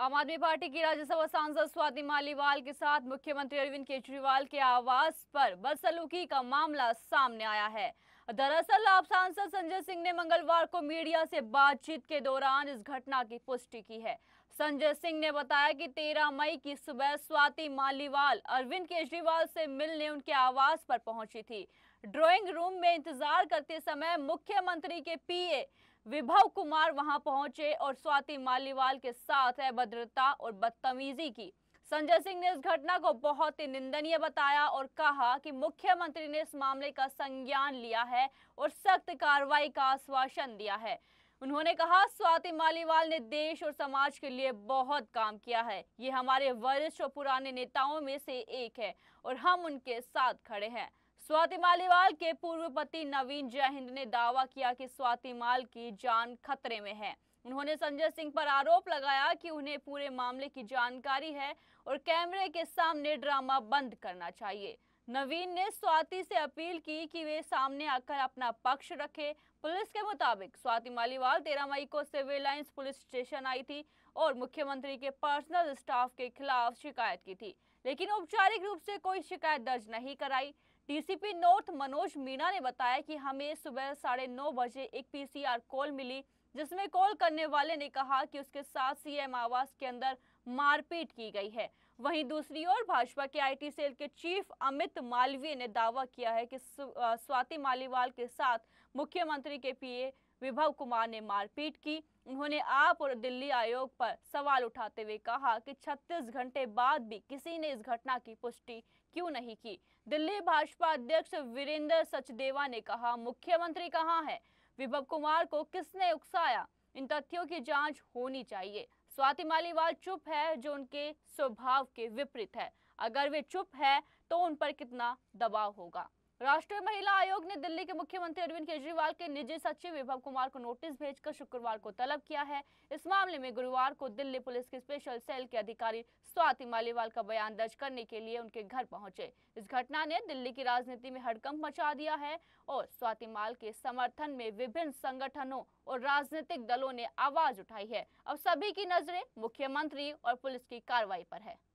आम आदमी पार्टी की राज्यसभा सांसद स्वाति मालीवाल के साथ मुख्यमंत्री अरविंद केजरीवाल के आवास पर बदसलूकी का मामला सामने आया है दरअसल आप सांसद संजय सिंह ने मंगलवार को मीडिया से बातचीत के दौरान इस घटना की पुष्टि की है संजय सिंह ने बताया कि 13 मई की सुबह स्वाति मालीवाल अरविंद केजरीवाल से मिलने उनके आवास पर पहुंची थी ड्राइंग रूम में इंतजार करते समय मुख्यमंत्री के पीए विभव कुमार वहां पहुंचे और स्वाति मालीवाल के साथ अभद्रता और बदतमीजी की संजय सिंह ने इस घटना को बहुत ही निंदनीय बताया और कहा कि मुख्यमंत्री ने इस मामले का संज्ञान लिया है और सख्त कार्रवाई का आश्वासन दिया है उन्होंने कहा स्वाति मालीवाल ने देश और समाज के लिए बहुत काम किया है ये हमारे वरिष्ठ और पुराने नेताओं में से एक है और हम उनके साथ खड़े हैं स्वाति मालीवाल के पूर्व पति नवीन जयहिंद ने दावा किया कि स्वाति माल की जान खतरे में है उन्होंने संजय सिंह पर आरोप लगाया कि उन्हें पूरे मामले की जानकारी है और कैमरे के सामने ड्रामा बंद करना चाहिए नवीन ने स्वाति से अपील की कि वे सामने आकर अपना पक्ष रखें पुलिस के मुताबिक स्वाति मालीवाल 13 मई को सिविल लाइन्स पुलिस स्टेशन आई थी और मुख्यमंत्री के पर्सनल स्टाफ के खिलाफ शिकायत की थी लेकिन औपचारिक रूप से कोई शिकायत दर्ज नहीं कराई डीसीपी नॉर्थ मनोज मीणा ने बताया कि हमें सुबह साढ़े नौ बजे एक पीसीआर कॉल मिली जिसमें कॉल करने वाले ने कहा कि उसके साथ सीएम आवास के अंदर मारपीट की गई है वहीं दूसरी ओर भाजपा के आईटी सेल के चीफ अमित मालवीय ने दावा किया है कि स्वाति मालीवाल के साथ मुख्यमंत्री के पीए विभव कुमार ने मारपीट की उन्होंने आप और दिल्ली आयोग पर सवाल उठाते हुए कहा कि 36 घंटे बाद भी किसी ने इस घटना की पुष्टि क्यों नहीं की दिल्ली भाजपा अध्यक्ष वीरेंद्र सचदेवा ने कहा मुख्यमंत्री कहाँ है विभव कुमार को किसने उकसाया इन तथ्यों की जांच होनी चाहिए स्वाति मालीवाल चुप है जो उनके स्वभाव के विपरीत है अगर वे चुप है तो उन पर कितना दबाव होगा राष्ट्रीय महिला आयोग ने दिल्ली के मुख्यमंत्री अरविंद केजरीवाल के निजी सचिव विभव कुमार को नोटिस भेजकर शुक्रवार को तलब किया है इस मामले में गुरुवार को दिल्ली पुलिस के स्पेशल सेल के अधिकारी स्वाति मालीवाल का बयान दर्ज करने के लिए उनके घर पहुंचे इस घटना ने दिल्ली की राजनीति में हड़कंप मचा दिया है और स्वाति माल के समर्थन में विभिन्न संगठनों और राजनीतिक दलों ने आवाज उठाई है अब सभी की नजरे मुख्यमंत्री और पुलिस की कार्रवाई पर है